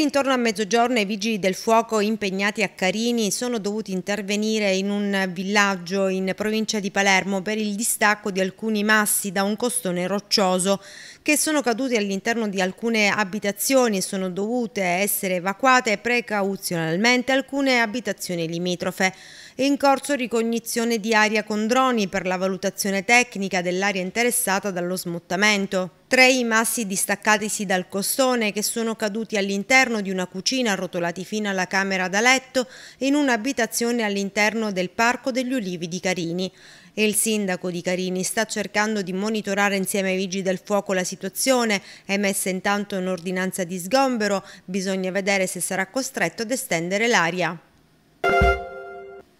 Ieri intorno a mezzogiorno i vigili del fuoco impegnati a Carini sono dovuti intervenire in un villaggio in provincia di Palermo per il distacco di alcuni massi da un costone roccioso che sono caduti all'interno di alcune abitazioni e sono dovute essere evacuate precauzionalmente alcune abitazioni limitrofe. È in corso ricognizione di aria con droni per la valutazione tecnica dell'area interessata dallo smottamento. Tre i massi distaccatisi dal costone che sono caduti all'interno di una cucina rotolati fino alla camera da letto in un'abitazione all'interno del Parco degli Ulivi di Carini. il sindaco di Carini sta cercando di monitorare insieme ai vigili del fuoco la situazione, è messa intanto un'ordinanza di sgombero, bisogna vedere se sarà costretto ad estendere l'aria.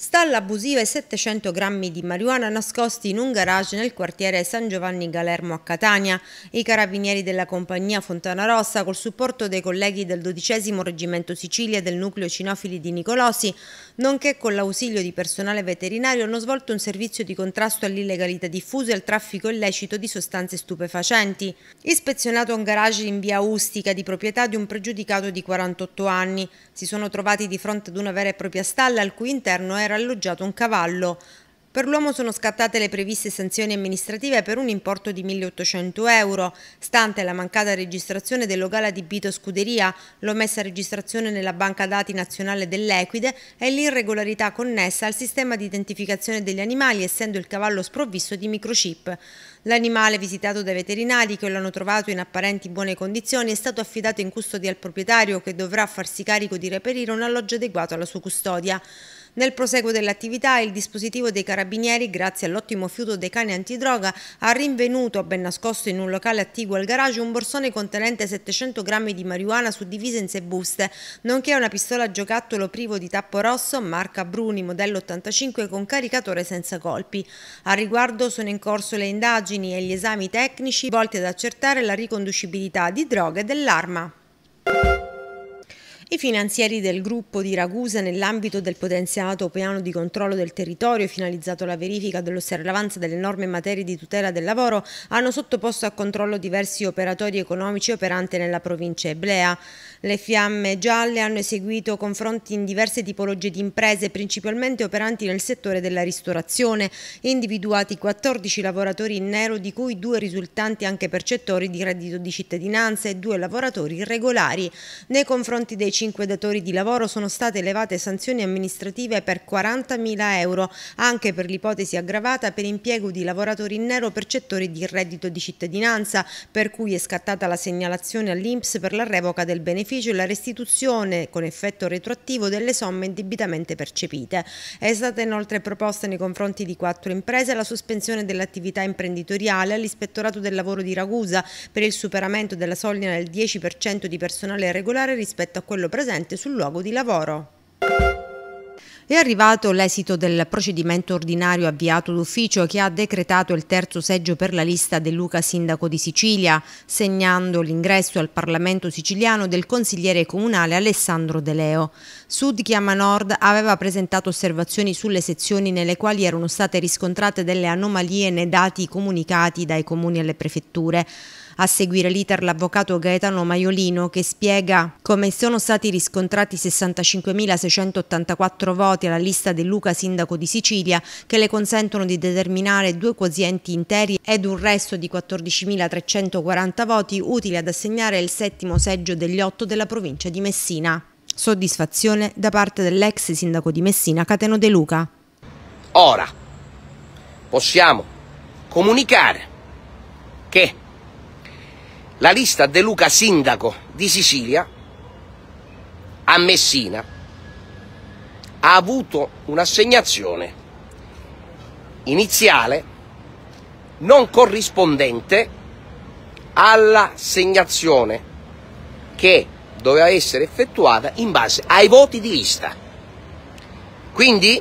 Stalla abusiva e 700 grammi di marijuana nascosti in un garage nel quartiere San Giovanni Galermo a Catania. I carabinieri della compagnia Fontana Rossa, col supporto dei colleghi del XII Reggimento Sicilia e del nucleo cinofili di Nicolosi, nonché con l'ausilio di personale veterinario, hanno svolto un servizio di contrasto all'illegalità diffusa e al traffico illecito di sostanze stupefacenti. Ispezionato un garage in via Ustica di proprietà di un pregiudicato di 48 anni, si sono trovati di fronte ad una vera e propria stalla al cui interno era era alloggiato un cavallo. Per l'uomo sono scattate le previste sanzioni amministrative per un importo di 1.800 euro, stante la mancata registrazione del locale adibito scuderia, l'omessa registrazione nella banca dati nazionale dell'Equide e l'irregolarità connessa al sistema di identificazione degli animali, essendo il cavallo sprovvisto di microchip. L'animale visitato dai veterinari che l'hanno trovato in apparenti buone condizioni è stato affidato in custodia al proprietario che dovrà farsi carico di reperire un alloggio adeguato alla sua custodia. Nel proseguo dell'attività il dispositivo dei carabinieri, grazie all'ottimo fiuto dei cani antidroga, ha rinvenuto ben nascosto in un locale attiguo al garage un borsone contenente 700 grammi di marijuana suddivisa in sei buste, nonché una pistola giocattolo privo di tappo rosso marca Bruni modello 85 con caricatore senza colpi. A riguardo sono in corso le indagini e gli esami tecnici volti ad accertare la riconducibilità di droga e dell'arma. I finanzieri del gruppo di Ragusa nell'ambito del potenziato piano di controllo del territorio finalizzato alla verifica dell'osservanza delle norme in materia di tutela del lavoro hanno sottoposto a controllo diversi operatori economici operanti nella provincia eblea. Le fiamme gialle hanno eseguito confronti in diverse tipologie di imprese principalmente operanti nel settore della ristorazione, individuati 14 lavoratori in nero di cui due risultanti anche percettori di reddito di cittadinanza e due lavoratori irregolari. Nei confronti dei 5 datori di lavoro sono state elevate sanzioni amministrative per 40.000 euro, anche per l'ipotesi aggravata per impiego di lavoratori in nero percettori di reddito di cittadinanza, per cui è scattata la segnalazione all'Inps per la revoca del beneficio e la restituzione con effetto retroattivo delle somme indebitamente percepite. È stata inoltre proposta nei confronti di quattro imprese la sospensione dell'attività imprenditoriale all'Ispettorato del Lavoro di Ragusa per il superamento della soglia del 10% di personale regolare rispetto a quello quello presente sul luogo di lavoro. È arrivato l'esito del procedimento ordinario avviato d'ufficio che ha decretato il terzo seggio per la lista del Luca Sindaco di Sicilia, segnando l'ingresso al Parlamento siciliano del consigliere comunale Alessandro De Leo. Sud Chiama Nord aveva presentato osservazioni sulle sezioni nelle quali erano state riscontrate delle anomalie nei dati comunicati dai comuni alle prefetture. A seguire l'iter l'avvocato Gaetano Maiolino che spiega come sono stati riscontrati 65.684 voti alla lista del Luca Sindaco di Sicilia che le consentono di determinare due quozienti interi ed un resto di 14.340 voti utili ad assegnare il settimo seggio degli otto della provincia di Messina. Soddisfazione da parte dell'ex sindaco di Messina Cateno De Luca. Ora possiamo comunicare che la lista De Luca sindaco di Sicilia a Messina ha avuto un'assegnazione iniziale non corrispondente all'assegnazione che doveva essere effettuata in base ai voti di lista. Quindi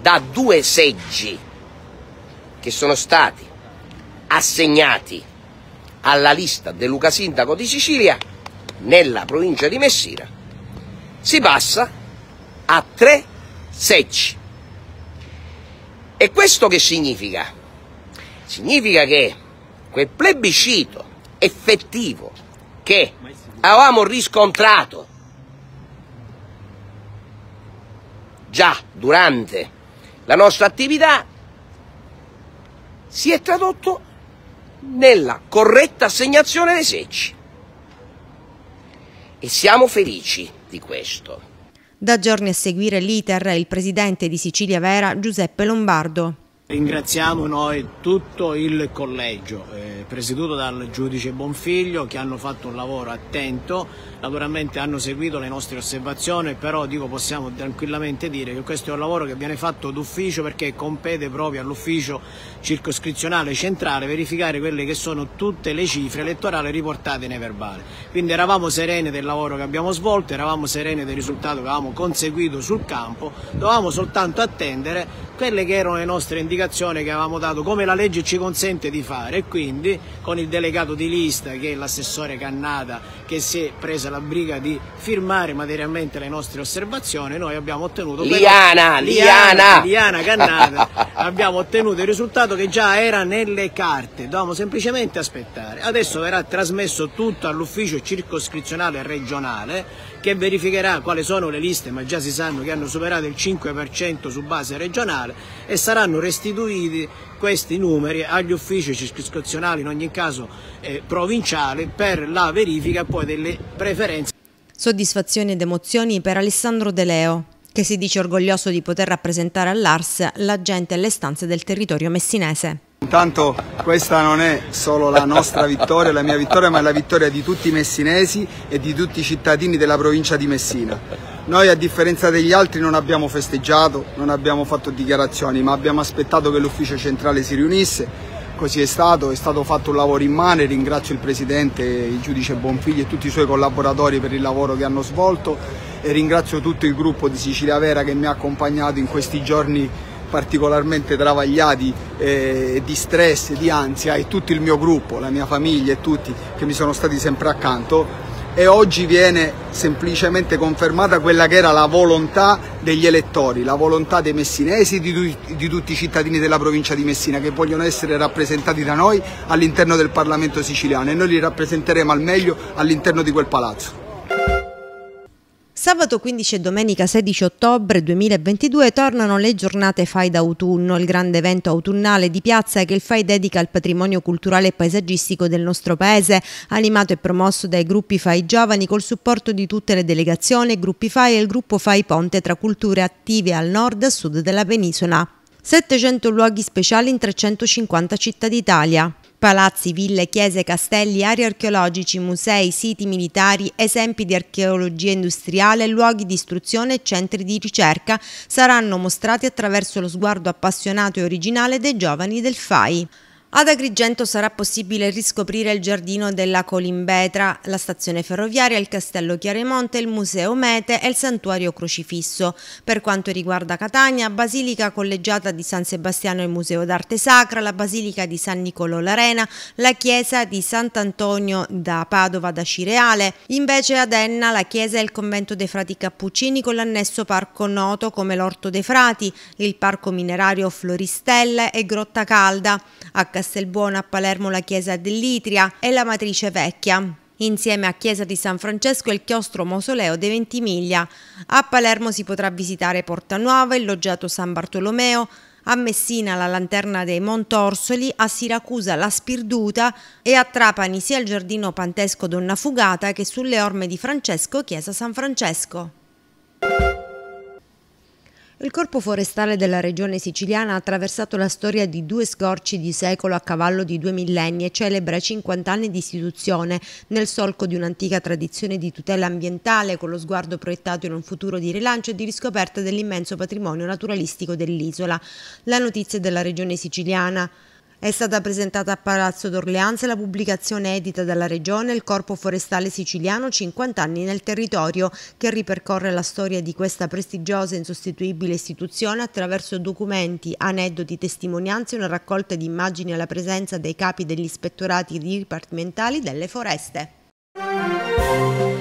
da due seggi che sono stati assegnati alla lista del Luca Sindaco di Sicilia nella provincia di Messina si passa a tre seggi. E questo che significa? Significa che quel plebiscito effettivo che avevamo riscontrato già durante la nostra attività si è tradotto nella corretta assegnazione dei seggi. E siamo felici di questo. Da giorni a seguire l'iter il presidente di Sicilia Vera Giuseppe Lombardo. Ringraziamo noi tutto il collegio, eh, presieduto dal giudice Bonfiglio, che hanno fatto un lavoro attento, naturalmente hanno seguito le nostre osservazioni, però dico, possiamo tranquillamente dire che questo è un lavoro che viene fatto d'ufficio perché compete proprio all'ufficio circoscrizionale centrale verificare quelle che sono tutte le cifre elettorali riportate nei verbali. Quindi eravamo serene del lavoro che abbiamo svolto, eravamo serene del risultato che avevamo conseguito sul campo, dovevamo soltanto attendere quelle che erano le nostre indicazioni indicazione che avevamo dato come la legge ci consente di fare e quindi con il delegato di lista che è l'assessore Cannata che si è presa la briga di firmare materialmente le nostre osservazioni noi abbiamo ottenuto Liana, però, Liana. Liana, Cannata abbiamo ottenuto il risultato che già era nelle carte dovevamo semplicemente aspettare adesso verrà trasmesso tutto all'ufficio circoscrizionale regionale che verificherà quali sono le liste, ma già si sanno che hanno superato il 5% su base regionale e saranno restituiti questi numeri agli uffici circoscrizionali, in ogni caso eh, provinciali, per la verifica poi delle preferenze. Soddisfazioni ed emozioni per Alessandro De Leo, che si dice orgoglioso di poter rappresentare all'Ars la gente e le stanze del territorio messinese. Intanto questa non è solo la nostra vittoria, la mia vittoria, ma è la vittoria di tutti i messinesi e di tutti i cittadini della provincia di Messina. Noi a differenza degli altri non abbiamo festeggiato, non abbiamo fatto dichiarazioni, ma abbiamo aspettato che l'ufficio centrale si riunisse. Così è stato, è stato fatto un lavoro immane, ringrazio il Presidente, il giudice Bonfigli e tutti i suoi collaboratori per il lavoro che hanno svolto e ringrazio tutto il gruppo di Sicilia Vera che mi ha accompagnato in questi giorni particolarmente travagliati eh, di stress, di ansia e tutto il mio gruppo, la mia famiglia e tutti che mi sono stati sempre accanto e oggi viene semplicemente confermata quella che era la volontà degli elettori, la volontà dei messinesi, di, di tutti i cittadini della provincia di Messina che vogliono essere rappresentati da noi all'interno del Parlamento siciliano e noi li rappresenteremo al meglio all'interno di quel palazzo. Sabato 15 e domenica 16 ottobre 2022 tornano le giornate FAI d'autunno, il grande evento autunnale di piazza che il FAI dedica al patrimonio culturale e paesaggistico del nostro paese, animato e promosso dai gruppi FAI giovani col supporto di tutte le delegazioni, gruppi FAI e il gruppo FAI Ponte tra culture attive al nord e sud della penisola. 700 luoghi speciali in 350 città d'Italia. Palazzi, ville, chiese, castelli, aree archeologici, musei, siti militari, esempi di archeologia industriale, luoghi di istruzione e centri di ricerca saranno mostrati attraverso lo sguardo appassionato e originale dei giovani del FAI. Ad Agrigento sarà possibile riscoprire il giardino della Colimbetra, la stazione ferroviaria, il castello Chiaremonte, il museo Mete e il santuario Crocifisso. Per quanto riguarda Catania, Basilica Collegiata di San Sebastiano e Museo d'Arte Sacra, la Basilica di San Niccolò l'Arena, la chiesa di Sant'Antonio da Padova da Cireale, invece ad Enna la chiesa e il convento dei Frati Cappuccini con l'annesso parco noto come l'Orto dei Frati, il parco minerario Floristelle e Grotta Calda. A Castello Castelbuono a Palermo la chiesa dell'Itria e la Matrice Vecchia. Insieme a Chiesa di San Francesco e il chiostro mausoleo de Ventimiglia. A Palermo si potrà visitare Porta Nuova, il loggiato San Bartolomeo, a Messina la Lanterna dei Montorsoli, a Siracusa la Spirduta e a Trapani sia il giardino pantesco Donna Fugata che sulle orme di Francesco Chiesa San Francesco. Il Corpo Forestale della Regione Siciliana ha attraversato la storia di due scorci di secolo a cavallo di due millenni e celebra 50 anni di istituzione nel solco di un'antica tradizione di tutela ambientale con lo sguardo proiettato in un futuro di rilancio e di riscoperta dell'immenso patrimonio naturalistico dell'isola. La notizia della Regione Siciliana è stata presentata a Palazzo d'Orleans la pubblicazione edita dalla Regione Il Corpo Forestale Siciliano 50 anni nel territorio, che ripercorre la storia di questa prestigiosa e insostituibile istituzione attraverso documenti, aneddoti, testimonianze e una raccolta di immagini alla presenza dei capi degli ispettorati dipartimentali delle foreste.